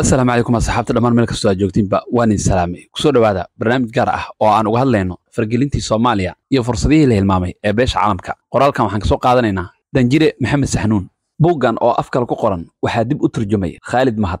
assalaamu calaykum asxaabta dhammaan meel kastoo aad joogtiinba waan idin salaamay soo dhowaada barnaamij gaar ah oo aan uga hadlayno fargelintii soomaaliya iyo fursadihii la hilmaamay ee beesha caalamka qoraalkan waxaan kasoo qaadanaynaa danjire maxamed saxnuun buuggan oo afkal ku qoran waxaa dib u turjumay khaalid mahad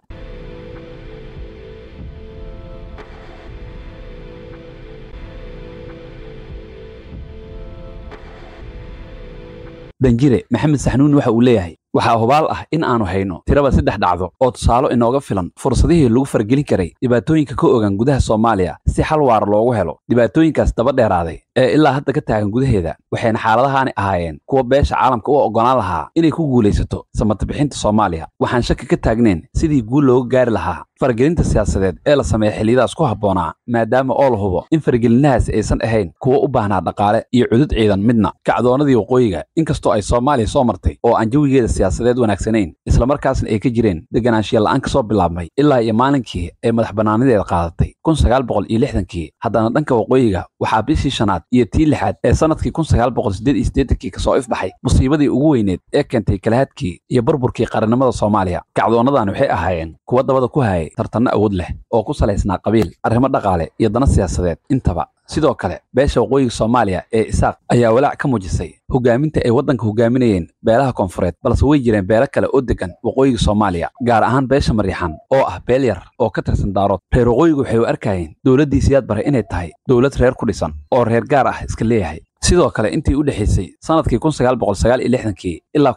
danjire maxamed saxnuun waxa uu leeyahay waxaa hubaal ah in aanu hayno tiraba saddex dhacdo oo tusaalo inooga filan fursadihii lagu faragelin karay dhibaatooyinka ka ogan gudaha soomaaliya si xal waara loogu helo dhibaatooyinkaas daba dheeraaday ee ilaa hadda ka taagan gudaheeda waxayna xaaladahaani ahaayeen kuwa beesha caalamka u oggolaan lahaa inay ku guulaysato samatabixinta soomaaliya waxaan shaki ka taagneen sidii guul looga gaari lahaa faragelinta siyaasadeed ee la sameeya xilliyadaas ku habboonaa maadaama oo la hubo in faragelinahaas aysan ahayn kuwo u baahnaa dhaqaale iyo cudud ciidan midna kacdoonnadii waqooyiga inkastoo ay soomaaliya soo martay oo aan jawigeeda siyaasadeed wanaagsanayn islamarkaasna ay ka jireen deganaanshiya la'aan ka soo bilaabmay ilaa iyo maalinkii ay madax bannaanideeda qaadatay lixdankii haddana dhanka waqooyiga waxaa bishii shanaad iyo tii lixaad ee sannadkii kun sagaal boqol sideed iyo siddeetankii kasoo ifbaxay musiibadii ugu weyneed ee keentay kalahadkii iyo burburkii qarannimada soomaaliya kacdoonnadan waxay ahaayeen kuwa dabada ku hayay tartanno awood leh oo ku salaysnaa qabiil arrimo dhaqaale iyo dana siyaasadeed intaba sidoo kale beesha waqooyiga soomaaliya ee isaaq ayaa walaac ka muujisay hogaaminta ay waddanka hogaaminayeen beelaha koonfureed balse way jireen beelo kale oo deggan waqooyiga soomaaliya gaar ahaan beesha mariixan oo ah beel yar oo ka tirsan daarood reer waqooyigu waxay u arkayeen dowladdii siyaad baray inay tahay dowlad reer ku dhisan oo reer gaar ah iska leeyahay sidoo kale intii u dhexaysay sanadkii ilaa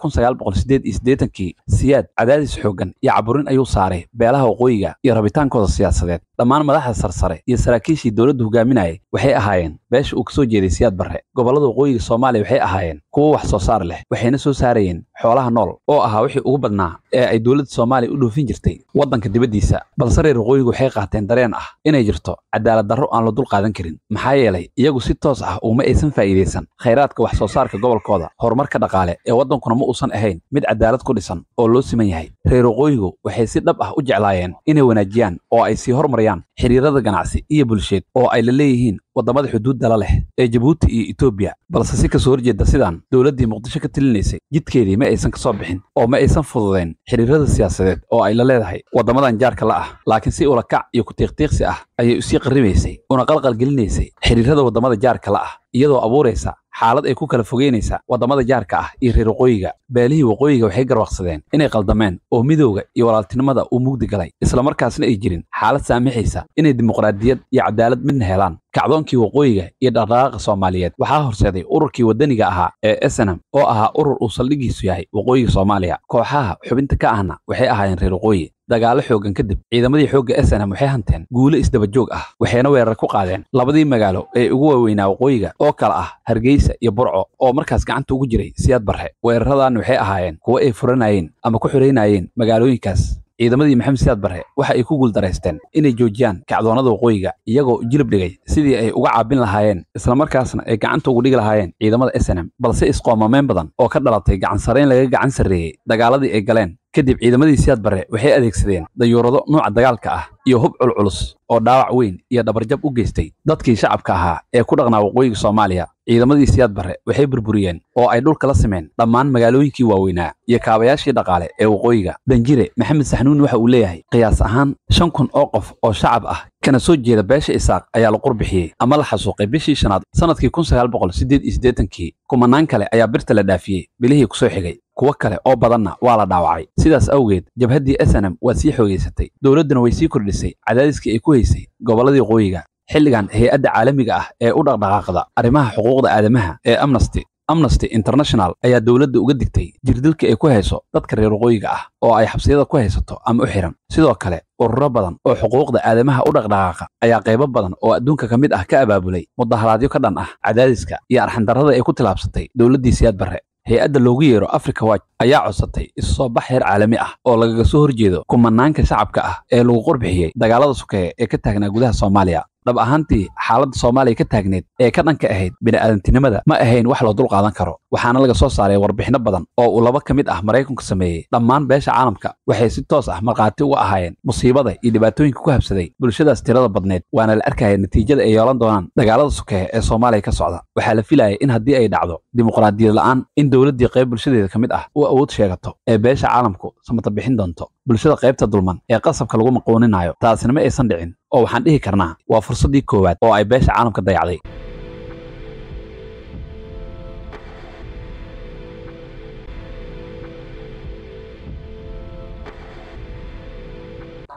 siyaad cadaadis xooggan iyo caburin ayuu saaray beelaha waqooyiga iyo rabitaankooda siyaasadeed dhammaan madaxda sarsare iyo saraakiishii dowladdu hogaaminayay waxay ahaayeen beesha uu kasoo jeeday siyaad barre gobollada waqooyiga soomaaliya waxay ahaayeen kuwo wax soo saar leh waxayna soo saarayeen xoolaha nool oo ahaa wixii ugu badnaa ee ay dowladda soomaaliya u dhoofin jirtay waddanka dibaddiisa balse reer waqooyigu waxay qaateen dareen ah inay jirto cadaalad darro aan la dul qaadan karin maxaa yeelay iyagu si toos ah uma aysan faa'iidaysan khayraadka wax soo saarka gobolkooda horumarka dhaqaale ee waddankuna ma uusan ahayn mid cadaalad ku dhisan oo loo siman yahay reer waqooyigu waxay si dhab ah u jeclaayeen inay wanaajiyaan oo ay sii hormariyaan xiriirada ganacsi iyo bulsheed oo ay la leeyihiin wadamada xuduudda la leh ee jabuuti iyo etoobiya balse si kasoo horjeeda sidaan dowladdii muqdisho ka tilinaysay jidkeedii ma aysan ka soo bixin oo ma aysan fududayn xiriirada siyaasadeed oo ay la leedahay waddamadan jaarka la ah laakiin si ulakac kac iyo kutiiqtiiqsi ah ayay usii qarribaysay una qalqal gelinaysay xiriirada waddamada jaarka la ah iyadoo abuuraysa xaalad ay ku kala fogeynaysa waddamada jaarka ah iyo reer waqooyiga baalihii waqooyiga waxay garwaaqsadeen inay qaldameen oo midowga iyo walaaltinimada uu mugdi galay islamarkaasna ay jirin xaalad saamixaysa inay dimuqraadiyad iyo cadaalad midna helaan kacdoonkii waqooyiga iyo dhaqdhaqaaqa soomaaliyeed waxaa horseeday ururkii waddaniga ahaa ee snam oo ahaa urur uu saldhigiisu yahay waqooyiga soomaaliya kooxaha xubinta ka ahna waxay ahaayeen reer waqooyi dagaalo xooggan kadib ciidamadii xoogga esenham waxay hanteen guulo isdabajoog ah waxayna weerar ku qaadeen labadii magaalo ee ugu waaweynaa waqooyiga oo kale ah hargeysa iyo burco oo markaas gacanta ugu jiray siyaad barre weeraradan waxay ahaayeen kuwo ay furanayeen ama ku xidhaynayeen magaalooyinkaas ciidamadii maxamed siyaad barre waxa ay ku guuldaraysteen inay joojiyaan kacdoonnada waqooyiga iyagoo jilib dhigay sidii ay uga caabin lahaayeen isla markaasna ay gacanta ugu dhigi lahaayeen ciidamada esenham balse isqoomameen badan oo ka dhalatay gacansarayn laga gacan sarreeyey dagaaladii ay galeen kadib ciidamadii siyaad barre waxay adeegsadeen dayuurado nuuca dagaalka ah iyo hub culculus oo dhaawac weyn iyo dhabarjab u geystay dadkii shacabka ahaa ee ku dhaqnaa waqooyiga soomaaliya ciidamadii siyaad barre waxay burburiyeen oo ay dhulka la simeen dhammaan magaalooyinkii waaweynaa iyo kaabayaashii dhaqaale ee waqooyiga danjire maxamed saxnuun waxa uu leeyahay qiyaas ahaan shan kun oo qof oo shacab ah kana soo jeeda beesha isaaq ayaa la qurbixiyey ama la xasuuqay bishii shanaad sannadkii kun sagaal boqol siddeed iyo siddeetankii kumanaan kale ayaa birta la dhaafiyey bilihii ku soo xigay kuwo kale oo badanna waa la dhaawacay sidaas awgeed jabhaddii snm waa sii xoogaysatay dowladduna way sii kordhisay cadaadiskii ay ku haysay gobolladii qoyiga xilligan hay-adda caalamiga ah ee u dhaqdhaqaaqda arrimaha xuquuqda aadamaha ee amnesty amnesty international ayaa dowladda uga digtay jirdilka ay ku hayso dadka reer waqooyiga ah oo ay xabsiyada ku haysato ama u xiran sidoo kale ururo badan oo xuquuqda aadamaha u dhaqdhaqaaqa ayaa qaybo badan oo adduunka ka mid ah ka abaabulay mudaharaadyo ka dhan ah cadaadiska iyo arxandarrada ay ku tilaabsatay dowladdii siyaad barre hay-adda loogu yeero africa watch ayaa codsatay isu soo bax heer caalami ah oo lagaga soo horjeedo kumanaanka shacabka ah ee lagu qorbixiyey dagaalada sukeeye ee ka taagnaa gudaha soomaaliya dhab ahaantii xaaladda soomaaliya ka taagneed ee ka dhanka ahayd bini'aadantinimada ma ahayn wax loo dulqaadan karo waxaana laga soo saaray warbixino badan oo uu laba ka mid ah maraykanku sameeyey dhammaan beesha caalamka waxay si toos ah markhaati uga ahaayeen musiibada iyo dhibaatooyinka ku habsaday bulshadaas tirada badneed waana la arkaya natiijada ay yeelan doonaan dagaalada sukehe ee soomaaliya ka socda waxaa la filayay in haddii ay dhacdo dimuqraadiyad la'aan in dowladdii qayb bulshadeeda ka mid ah u awood sheegato ee beesha caalamku samatabixin doonto bulshada qaybta dulman ee qasabka lagu maqooninayo taasina ma aysan dhicin oo waxaan dhihi karnaa waa fursaddii koowaad oo ay beesha caalamka dayacday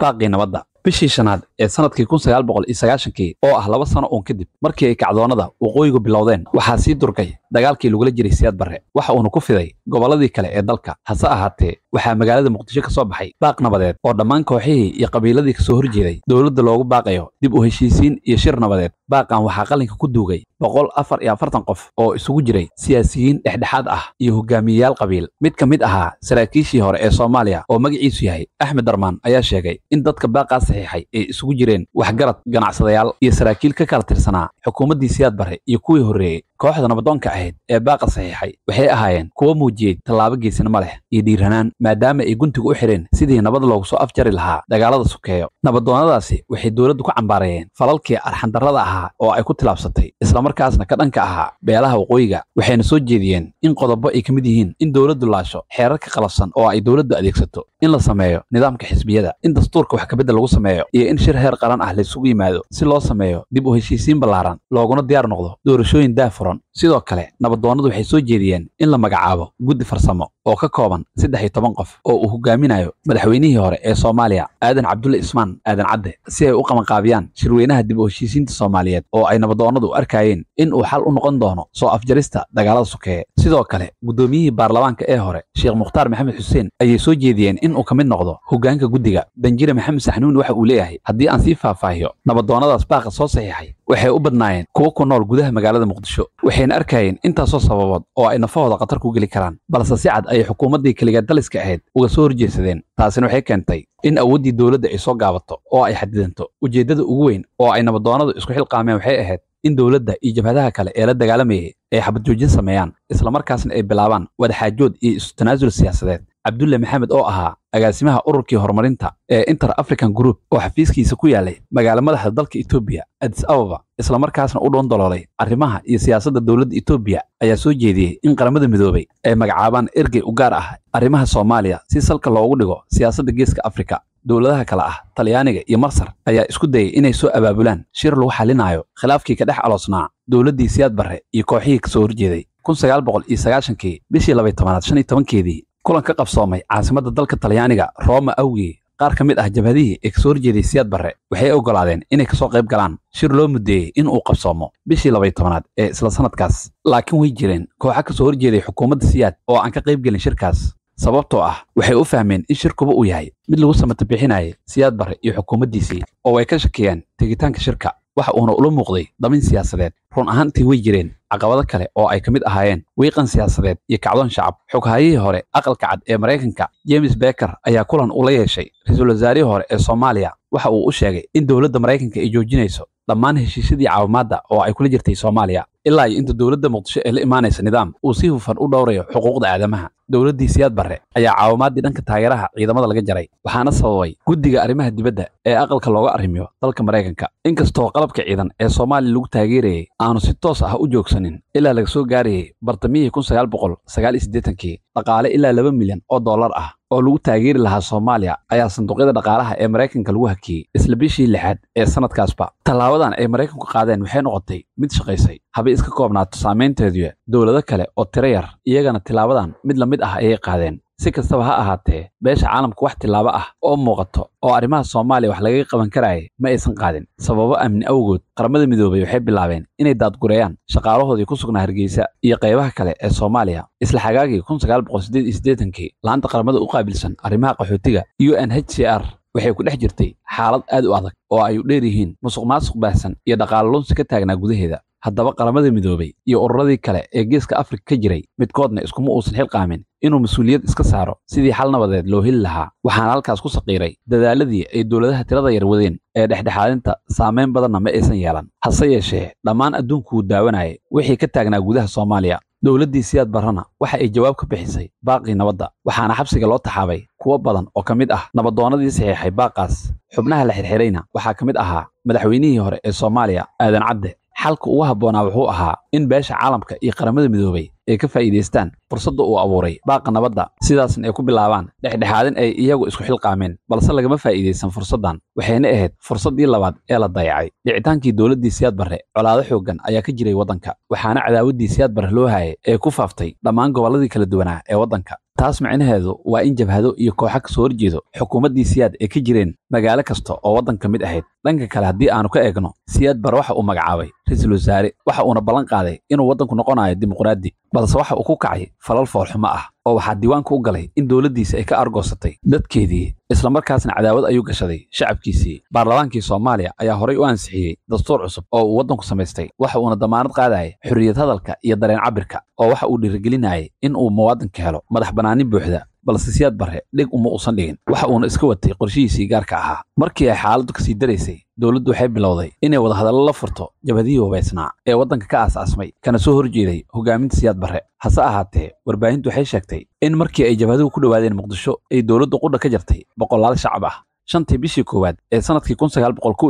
baaqii nabadda bishii shanaad ee sannadkii kun sagaal boqol iyo sagaashankii oo ah laba sano uun kadib markii ay kacdoonnada waqooyigu bilowdeen waxaa sii durgay dagaalkii lagula jiray siyaad barre waxa uuna ku fiday gobolladii kale ee dalka hase ahaatee waxaa magaalada muqdisho ka soo baxay baaq nabadeed oo dhammaan kooxihii iyo qabiiladii kasoo horjeeday dowladda loogu baaqayo dib u heshiisiin iyo shir nabadeed baaqan waxaa qalinka ku duugay boqol afar iyo afartan qof oo isugu jiray siyaasiyiin dhexdhexaad ah iyo hogaamiyeyaal qabiil mid ka mid ahaa saraakiishii hore ee soomaaliya oo magaciisu yahay axmed darmaan ayaa sheegay in dadka baaqaa saxiixay ay isugu jireen waxgarad ganacsadayaal iyo saraakiil ka kala tirsanaa xukuumaddii siyaad barre iyo kuwii horreeyey kooxda nabadoonka ahayd ee baaqa saxiixay waxay ahaayeen kuwo muujiyey tallaabo geesina ma leh iyo dhiirranaan maadaama ay guntiga u xidheen sidii nabad loogu soo afjari lahaa dagaalada sukeeyo nabadoonadaasi waxay dowladdu ku cambaarayeen falalkii arxandarrada ahaa oo ay ku tilaabsatay islamarkaasna ka dhanka ahaa beelaha waqooyiga waxayna soo jeediyeen in qodobo ay ka mid yihiin in dowladdu laasho xeerarka qalafsan oo ay dowladdu adeegsato in la sameeyo nidaamka xisbiyada in dastuurka wax kabedda lagu sameeyo iyo in shir heer qaran ah la yimaado si loo sameeyo dib u heshiisiin ballaaran looguna diyaar noqdo doorashooyin daafura qoran sidoo kale nabadoonnadu waxay soo jeediyeen in la magacaabo guddi farsamo oo ka kooban saddex iyo toban qof oo uu hoggaaminayo madaxweynihii hore ee soomaaliya aadan cabdulle ismaan aadan cadde si ay u qabanqaabiyaan shirweynaha dib u heshiisiinta soomaaliyeed oo ay nabadoonnadu u arkayeen in uu xal u noqon doono soo afjarista dagaalada sukeeye sidoo kale guddoomiyihii baarlamaanka ee hore sheekh mukhtaar maxamed xuseen ayay soo jeediyeen inuu ka mid noqdo hoggaanka guddiga danjire maxamed saxnuuni waxa uu leeyahay haddii aan sii faahfaahiyo nabadoonnadaas baaqa soo saxiixay waxay u badnaayeen kuwo ku nool gudaha magaalada muqdisho waxayna arkayeen intaasoo sababood oo ay nafahooda khatar ku geli karaan balse si cad ayay xukuumaddii keliga daliska ahayd uga soo horjeedsadeen taasina waxay keentay in awooddii dowladda ay soo gaabato oo ay xadidanto ujeeddada ugu weyn oo ay nabadoonadu isku xilqaameen waxay ahayd in dowladda iyo jabhadaha kale ee la dagaalamayay ay xabad joojin sameeyaan isla markaasna ay bilaabaan wadaxaajood iyo isutanaasul siyaasadeed cabdulle maxamed oo ahaa agaasimaha ururkii horumarinta ee inter african group oo xafiiskiisa ku yaalay magaalo madaxda dalka etoobiya adis ababa islamarkaasna u dhoon daloolay arrimaha iyo siyaasadda dowladda etoobiya ayaa soo jeediyey in qaramada midoobay ay magacaabaan ergey u gaar ah arrimaha soomaaliya si salka loogu dhigo siyaasadda geeska afrika dowladaha kale ah talyaaniga iyo marsar ayaa isku dayay inay soo abaabulaan shir lagu xalinaayo khilaafkii ka dhex aloosnaa dowladdii siyaad barre iyo kooxihii ka soo horjeeday kun sagaal boqol iyo sagaashankii bishii labayo tobanaad shan iyo tobankeedii kulanka qabsoomay caasimadda dalka talyaaniga roma awgii qaar ka mid ah jabhadihii ee kasoo horjeeday siyaad barre waxay oggolaadeen inay kasoo qayb galaan shir loo muddeeyey in uu qabsoomo bishii labay tobanaad ee isla sannadkaas laakiin way jireen kooxa ka soo horjeeday xukuumadda siyaad oo aan ka qayb gelin shirkaas sababtoo ah waxay u fahmeen in shirkuba uu yahay mid lagu samatabixinayay siyaad barre iyo xukuumaddiisii oo way ka shakiyeen tegitaanka shirka waxa uuna ula muuqday damin siyaasadeed run ahaantii way jireen caqabado kale oo ay ka mid ahaayeen wiiqan siyaasadeed iyo kacdoon shacab xoghayihii hore aqalka cad ee maraykanka james beker ayaa kulan ula yeeshay ra-iisul wasaarihii hore ee soomaaliya waxa uu u sheegay in dowladda maraykanka ay joojinayso dhammaan heshiisyadii caawimaadda oo ay kula jirtay soomaaliya ilaa iyo inta dowladda muqdisho ee la imaanaysa nidaam uu si hufan u dhowrayo xuquuqda aadamaha dowladdii siyaad barre ayaa caawimaaddii dhanka taageeraha ciidamada laga jaray waxaana sababay guddiga arrimaha dibadda ee aqalka looga arrimiyo dalka maraykanka inkastoo qalabka ciidan ee soomaaliya lagu taageerayay aanu si toos ah u joogsanin ilaa laga soo gaarayay bartamihii siddeetankii dhaqaale ilaa laba milyan oo dollar ah oo lagu taageeri lahaa soomaaliya ayaa sanduuqyada dhaqaalaha ee maraykanka lagu hakiyey isla bishii lixaad ee sannadkaasba tallaabadan ay maraykanku qaadeen waxay noqotay mid shaqaysay habay iska koobnaato saamaynteeduya dowlado kale oo tiro yar iyagana tilaabadan mid lamid mid ah ayay qaadeen si kastaba ha ahaatee beesha caalamka wax tilaabo ah oo muuqato oo arrimaha soomaaliya wax lagaga qaban karaya ma aysan qaadin sababo amni awgood qaramada midoobay waxay bilaabeen inay daadgureeyaan shaqaalahoodii ku sugnaa hargeysa iyo qaybaha kale ee soomaaliya isla xagaagii iyo siddeetankii laanta qaramada u qaabilsan arrimaha qaxootiga u n h c r waxay ku dhex jirtay xaalad aad u adag oo ay u dheer yihiin musuq maasuq baahsan iyo dhaqaalo lunsi ka taagnaa gudaheeda haddaba qalamadii midoobay iyo ururadii kale ee geeska afrika ka jiray midkoodna iskuma uusan xilqaamin inuu mas-uuliyad iska saaro sidii xal nabadeed loo heli lahaa waxaana halkaas ku saqiiray dadaaladii ay dowladaha tirada yar wadeen ee dhexdhexaadinta saamayn badanna ma aysan yeelan hase yeeshee dhammaan adduunkuu daawanayay wixii ka taagnaa gudaha soomaaliya dowladdii siyaad barrana waxa ay jawaab ka bixisay baaqii nabadda waxaana xabsiga loo taxaabay kuwo badan oo ka mid ah nabadoonnadii saxiixay baaqaas xubnaha la xirxirayna waxaa ka mid ahaa madaxweynihii hore ee soomaaliya aadan cadde xalka ugu habboonaa wuxuu ahaa in beesha caalamka iyo qaramada midoobay ay ka faa'iidaystaan fursadda uu abuuray baaqa nabadda sidaasna ay ku bilaabaan dhexdhexaadin ay iyagu isku xilqaameen balse lagama faa'iidaysan fursaddan waxayna ahayd fursaddii labaad ee la dayacay dhicitaankii dowladdii siyaad barre colaado xooggan ayaa ka jiray waddanka waxaana cadaawaddii siyaad barre loo haayay ee ku faaftay dhammaan gobolladii kala duwanaa ee waddanka taas micnaheedu waa in jabhado iyo kooxa ka soo horjeedo xukuumaddii siyaad ay ka jireen magaalo kasta oo waddan ka mid ahayd dhanka kale haddii aanu ka eegno siyaad bare waxa uu magacaabay ra-iisul wasaare waxa uuna ballan qaaday inuu waddanku noqonayo dimuqraadi balse waxa uu ku kacay falal foolxumo ah oo waxaa diiwaanka u galay in dowladdiisa ay ka argoosatay dadkeedii islamarkaasna cadaawad ayuu gashaday shacabkiisii baarlamaankii soomaaliya ayaa horay u ansixiyey dastuur cusub oo uu waddanku samaystay waxa uuna damaanad qaadayay xorriyad hadalka iyo dareen cabirka oo waxa uu dhiirigelinayay in uu muwaadinka helo madax bannaanin buuxda balse siyaad barre dhig uma uusan dhigin waxa uuna iska watay qorshihiisii gaarka ahaa markii ay xaaladdu kasii daraysay dowladdu waxay bilowday inay wadahadallo la furto jabadihii hubaysnaa ee waddanka ka aas-aasmay kana soo horjeeday hogaaminta siyaad barre hase ahaatee warbaahintu waxay sheegtay in markii ay jabaduhu ku dhowaadeen muqdisho ay dowladdu qudha ka jartay boqolaal shacab ah shantii bishii koowaad ee sannadkii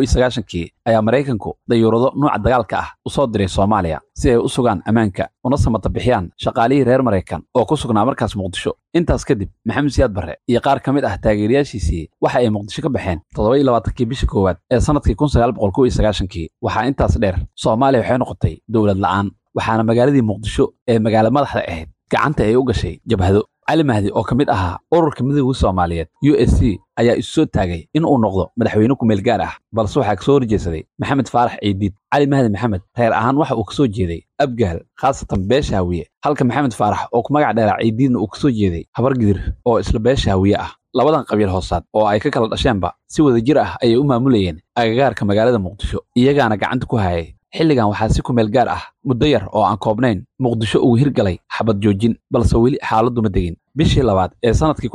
sanadkii kii ayaa maraykanku dayuurado nuuca dagaalka ah u soo diray soomaaliya si ay u sugaan ammaanka una samata bixiyaan shaqaalihii reer maraykan oo ku sugnaa markaas muqdisho intaas kadib maxamed siyaad barre iyo qaar ka mid ah taageerayaashiisii waxa ay muqdisho ka baxeen toddoba labaatankii bishii koowaad ee sannadkii kun sanadkii kii waxaa intaas dheer soomaaliya waxay noqotay dowlad la'aan waxaana magaaladii muqdisho ee magaalo madaxda ahayd gacanta ay u gashay jabhado cali mahdi oo ka mid ahaa ururka midowga soomaaliyeed u s c ayaa isu soo taagay in uu noqdo madaxweyne kumeel gaar ah balse waxaa ka soo horjeedsaday maxamed faarax ciidiid cali mahdi maxamed reer ahaan waxa uu kasoo jeeday abgaal khaasatan beesha hawiye halka maxamed faarax oo ku magac dheeraa ciidiidna uu ka soo jeeday habargidir oo isla beesha hawiye ah labadan qabiil hoosaad oo ay ka kala dhasheenba si wada jir ah ayay u maamulayeen agagaarka magaalada muqdisho iyagaana gacanta ku hayay xilligan waxaa si ku meel gaar ah muddo yar oo aan koobnayn muqdisho uu hirgalay xabad joojin balse weli xaaladuma degin bishii labaad ee sannadkii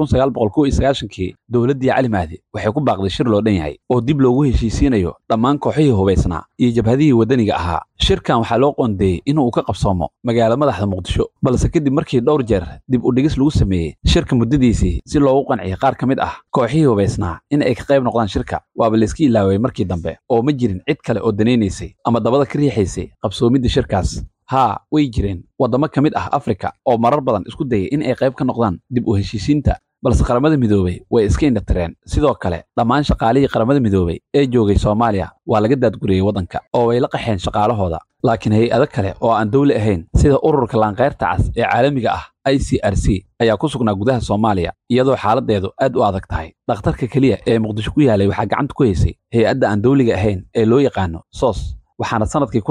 kii dowladdii cali mahdi waxay ku baaqday shir loo dhan yahay oo dib loogu heshiisiinayo dhammaan kooxihii hubaysnaa iyo jabhadihii waddaniga ahaa shirkan waxaa loo qoondeeyey inuu ka qabsoomo magaalo madaxda muqdisho balse kadib markii dhowr jeer dib u dhigis lagu sameeyey shirka muddadiisii si loogu qanciyay qaar ka mid ah kooxihii hubaysnaa in ay ka qayb noqdaan shirka waaba layska ilaaway markii dambe oo ma jirin cid kale oo danaynaysay ama dabada ka riixaysay qabsoomidda shirka markaas haa way jireen waddamo ka mid ah afrika oo marar badan isku dayay in ay qayb ka noqdaan dib u heshiisiinta balse qaramada midoobay way iska indhatireen sidoo kale dhammaan shaqaalihii qaramada midoobay ee joogay soomaaliya waa laga daadguriyey waddanka oo way la qaxeen shaqaalahooda laakiin hay-ado kale oo aan dawli ahayn sida ururka laanqayrta cas ee caalamiga ah i c r c ayaa ku sugnaa gudaha soomaaliya iyadoo xaaladdeedu aad u adag tahay dhakhtarka keliya ee muqdisho ku yaalay waxaa gacanta ku haysay hay-adda aan dawliga ahayn ee loo yaqaano sos waxaana sanadkii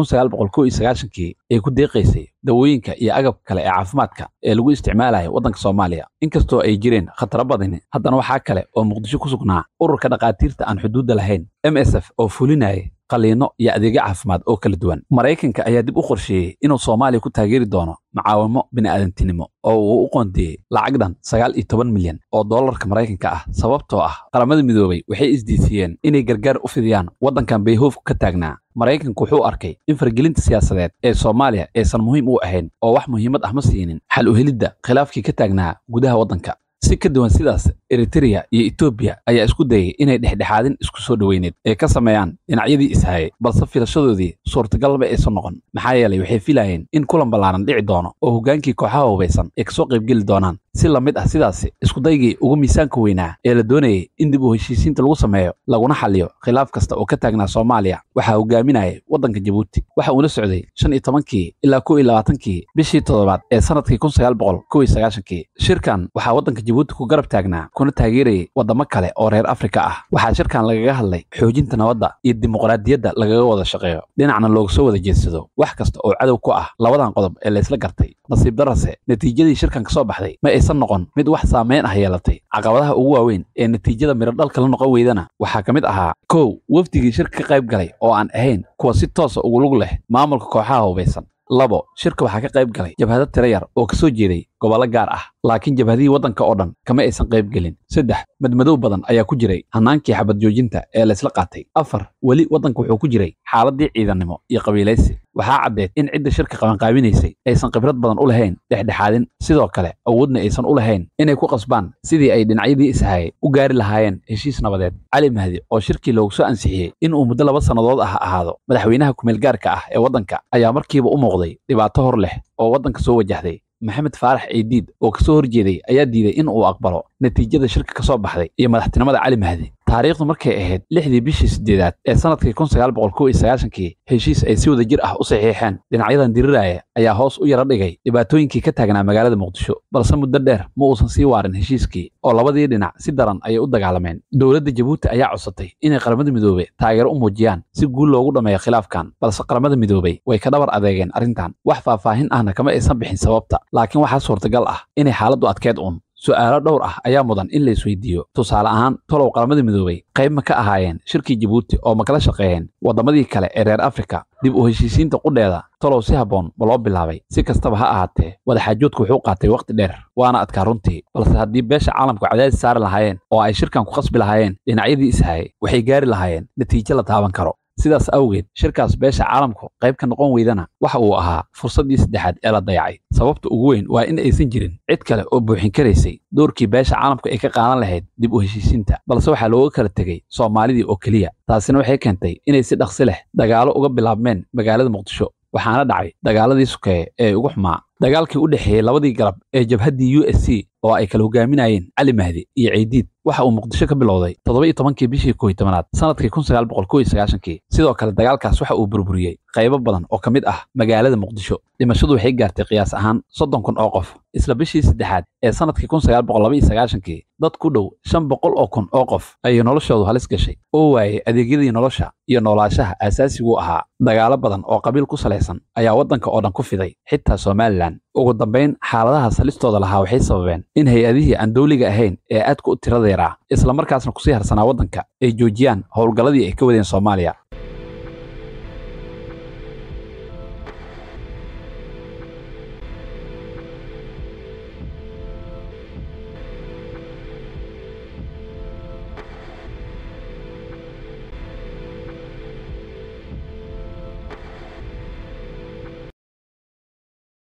kii ay ku deeqaysay dawooyinka iyo agabka kale ee caafimaadka ee lagu isticmaalayay waddanka soomaaliya inkastoo ay jireen khataro badani haddana waxaa kale oo muqdisho ku sugnaa ururka dhakhaatiirta aan xuduudda lahayn m s f oo fulinaya qaliino iyo adeegyo caafimaad oo kala duwan maraykanka ayaa dib u qorsheeyey inuu soomaaliya ku taageeri doono macaawimo bini'aadantinimo oo uu u qoondeeyey lacag dhan sagaal iyo toban milyan oo doolarka maraykanka ah sababtoo ah qaramada midoobay waxay isdiisiyeen inay gargaar u fidiyaan waddankan bayhoofka ka taagnaa maraykanku wuxuu arkay in fargelinta siyaasadeed ee soomaaliya aysan muhiim u ahayn oo wax muhiimad ah ma siinin xal u helidda khilaafkii ka taagnaa gudaha waddanka si ka duwan sidaas eritreya iyo etoobiya ayaa isku dayay inay dhexdhexaadin isku soo dhoweyneed ay ka sameeyaan dhinacyadii ishayay balse filashadoodii suurtagalma aysan noqon maxaa yeelay waxay filaayeen in kulan ballaaran dhici doono oo hoggaankii kooxaha hubaysan ay kasoo qaybgeli doonaan si la mid ah sidaasi iskudaygii ugu miisaanka weynaa ee la doonayay in dib u heshiisiinta lagu sameeyo laguna xaliyo khilaaf kasta oo ka taagnaa soomaaliya waxaa hogaaminayay waddanka jabuuti waxa uuna socday shan iyo tobankii ilaa kow iyo labaatankii bishii toddobaad ee sannadkii kun sagaal boqol kow iyo sagaashankii shirkan waxaa waddanka jabuuti ku garab taagnaa kuna taageerayay waddamo kale oo reer afrika ah waxaa shirkan lagaga hadlay xoojinta nabadda iyo dimuqraadiyadda lagaga wada shaqeeyo dhinacna looga soo wada jeedsado wax kasta oo cadow ku ah labadan qodob ee laysla gartay nasiib darase natiijadii shirkan ka soo baxday ma aysan noqon mid wax saameyn ah yeelatay caqabadaha ugu waaweyn ee natiijada mirodhalka la noqon weydana waxaa ka mid ahaa kow wafdigii shirka ka qayb galay oo aan ahayn kuwa si toosa ah ugu lug leh maamulka kooxaha hubaysan labo shirka waxaa ka qayb galay jabhado tiro yar oo kasoo jeeday gobollo gaar ah laakiin jabhadihii waddanka oo dhan kama aysan qayb gelin saddex madmadow badan ayaa ku jiray hannaankii xabad joojinta ee laysla qaatay afar weli waddanka wuxuu ku jiray xaaladdii ciidannimo iyo qabiilaysi waxaa caddeed in cidda shirka qabanqaabinaysay aysan khibrad badan u lahayn dhexdhexaadin sidoo kale awoodna aysan u lahayn inay ku qasbaan sidii ay dhinacyadii ishayay u gaari lahaayeen heshiis nabadeed cali mahdi oo shirkii loogu soo ansixiyey uu muddo laba sannadood ah ahaado madaxweynaha kumeelgaarka ah ee waddanka ayaa markiiba u muuqday dhibaato hor leh oo waddanka soo wajahday maxamed faarax ciidiid oo kasoo horjeeday ayaa diiday in uu aqbalo natiijada shirka ka soo baxday iyo madaxtinimada cali mahdi taariikhdu markay ahayd lixdii bishii sideedaad ee sannadkii kun sagaal boqol kow iyo sagaashankii heshiis ay si wada jir ah u saxiixeen dhinacyadan diriraaya ayaa hoos u yara dhigay dhibaatooyinkii ka taagnaa magaalada muqdisho balse muddo dheer ma uusan sii waarin heshiiskii oo labadii dhinac si daran ayay u dagaalameen dowladda jabuuti ayaa codsatay inay qaramada midoobey taageero u muujiyaan si guul loogu dhammeeyo khilaafkan balse qaramada midoobey way ka dhabar adeegeen arrintan wax faahfaahin ahna kama aysan bixin sababta laakiin waxaa suurtagal ah inay xaaladdu adkeed uun su'aalo dhowr ah ayaa mudan in la isweydiiyo tusaale ahaan tolow qaramadii midoobay qayb ma ka ahaayeen shirkii jabuuti oo ma kala shaqeeyeen waddammadii kale ee reer afrika dib u heshiisiinta qudheeda tolow si habboon ma loo bilaabay si kastaba ha ahaatee wadaxaajoodku wuxuu qaatay wakhti dheer waana adkaa runtii balse haddii beesha caalamku cadaadis saari lahaayeen oo ay shirkan ku khasbi lahaayeen dhinacyadii ishayay waxay gaari lahaayeen natiijo la taaban karo sidaas awgeed shirkaas beesha caalamku qayb ka noqon weydana waxa uu ahaa fursaddii saddexaad ee la dayacay sababta ugu weyn waa in aysan jirin cid kale oo buuxin karaysay doorkii beesha caalamku ay ka qaadan lahayd dib u heshiisiinta balse waxaa looga kala tegey soomaalidii oo keliya taasina waxay keentay inay si dhaqsi leh dagaalo uga bilaabmeen magaalada muqdisho waxaana dhacay dagaaladii sukeeye ee ugu xumaa dagaalkii u dhexeeyey labadii galab ee jabhaddii u s c oo ay kala hogaaminayeen cali mahdi iyo ceydiid waxa uu muqdisho ka bilowday toddoba iyo tobankii bishii koo iyo tobanaad sannadkii kun sagaal boqol koo iyo sagaashankii sidoo kale dagaalkaas waxa uu burburiyey qaybo badan oo ka mid ah magaalada muqdisho dhimashadu waxay gaartay qiyaas ahaan soddon kun oo qof isla bishii saddexaad ee sannadkii kun sagaal boqol laba iyo sagaashankii dad ku dhow shan boqol oo kun oo qof ayay noloshoodu halis gashay oo waayey adeegyadii nolosha iyo noolaashaha aasaasigu ahaa dagaalo badan oo qabiil ku salaysan ayaa waddanka oo dhan ku fiday xitaa somalilan ugu dambayn xaaladahaas halistooda lahaa waxay sababeen in hay-adihii aan dowliga ahayn ee aadka u tirada yaraa isla islamarkaasna kusii harsanaa waddanka ay joojiyaan howlgalladii ay ka wadeen soomaaliya